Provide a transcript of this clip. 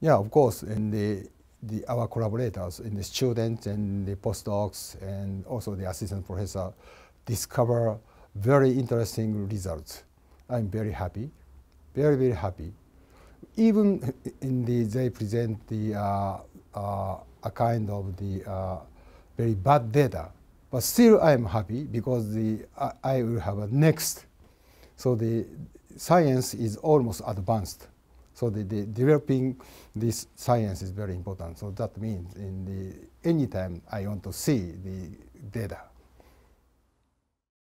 Yeah, of course, and the, the, our collaborators, and the students, and the postdocs, and also the assistant professor, discover very interesting results. I'm very happy, very very happy. Even in the, they present the uh, uh, a kind of the uh, very bad data, but still I am happy because the I will have a next. So the science is almost advanced. So the, the, developing this science is very important. So that means in the anytime I want to see the data,